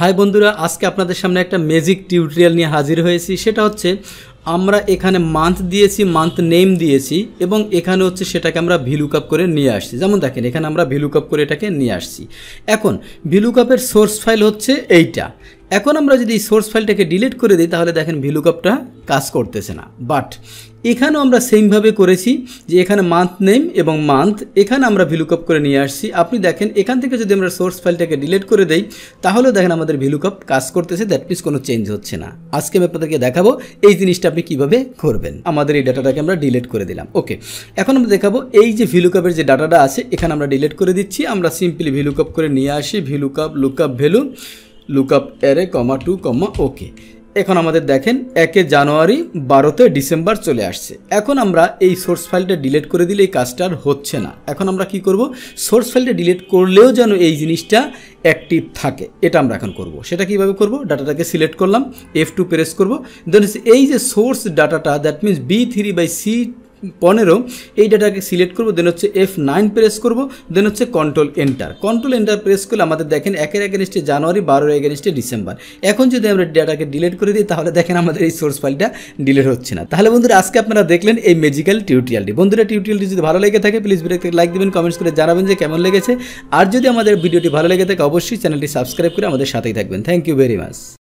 high বন্ধুরা আজকে আপনাদের সামনে একটা ম্যাজিক টিউটোরিয়াল নিয়ে হাজির হয়েছি সেটা হচ্ছে আমরা এখানে মান্থ দিয়েছি মান্থ নেম দিয়েছি এবং এখানে হচ্ছে সেটাকে আমরা কাপ করে নিয়ে আসছি যেমন দেখেন এখানে আমরা কাপ করে এটাকে নিয়ে আসছি এখন কাপের সোর্স ফাইল হচ্ছে এইটা এখন আমরা যদি সোর্স ফাইলটাকে ডিলিট করে দিই তাহলে দেখেন ভিলুকআপটা কাজ করতেছে না বাট এখানেও আমরা সেমভাবে করেছি যে এখানে মান্থ নেম এবং মান্থ এখানে আমরা ভিলুকআপ করে নিয়ে আসছি আপনি দেখেন এখান থেকে যদি আমরা সোর্স ফাইলটাকে ডিলিট করে দেই তাহলেও দেখেন আমাদের ভিলুকআপ কাজ করতেছে দ্যাট মিনস কোনো চেঞ্জ হচ্ছে না আজকে আমি আপনাদেরকে দেখাবো এই জিনিসটা আপনি কীভাবে করবেন আমাদের এই ডাটাটাকে আমরা ডিলিট করে দিলাম ওকে এখন আমরা দেখাবো এই যে ভিলুকআপের যে ডাটাটা আছে এখানে আমরা ডিলিট করে দিচ্ছি আমরা সিম্পলি ভিলুকআপ করে নিয়ে আসি look lookup value lookup array comma two comma okay এখন আমাদের দেখেন একে জানুয়ারি বারোতে ডিসেম্বর চলে আসছে এখন আমরা এই সোর্স ফাইলটা ডিলিট করে দিলে এই কাজটা আর হচ্ছে না এখন আমরা কি করব সোর্স ফাইলটা ডিলিট করলেও যেন এই জিনিসটা অ্যাক্টিভ থাকে এটা আমরা এখন করব সেটা কিভাবে করব ডাটাটাকে সিলেক্ট করলাম এফ টু প্রেস করবো দেন এই যে সোর্স ডাটাটা that means B three by C পনেরো এই ডাটাকে সিলেক্ট করবো দেন হচ্ছে এফ নাইন প্রেস করব দেন হচ্ছে control enter control enter press করলে আমাদের দেখেন একের এগেনিস্টে জানুয়ারি বারোর এগেনিস্টে ডিসেম্বর এখন যদি আমরা ডাটাকে ডিলিট করে দিই তাহলে দেখেন আমাদের এই সোর্স ফাইলটা ডিলিট হচ্ছে না তাহলে বন্ধুরা আজকে আপনারা দেখলেন এই মেজিক্যাল টিউটোরিয়ালটি বন্ধুরা টিউটোরিয়ালটি যদি ভালো লেগে থাকে প্লিজ ভিডিওতে লাইক দেবেন কমেন্টস করে জানাবেন যে কেমন লেগেছে আর যদি আমাদের ভিডিওটি ভালো লেগে থাকে অবশ্যই চ্যানেলটি সাবস্ক্রাইব করে আমাদের সাথেই থাকবেন থ্যাংক ইউ ভেরি মাচ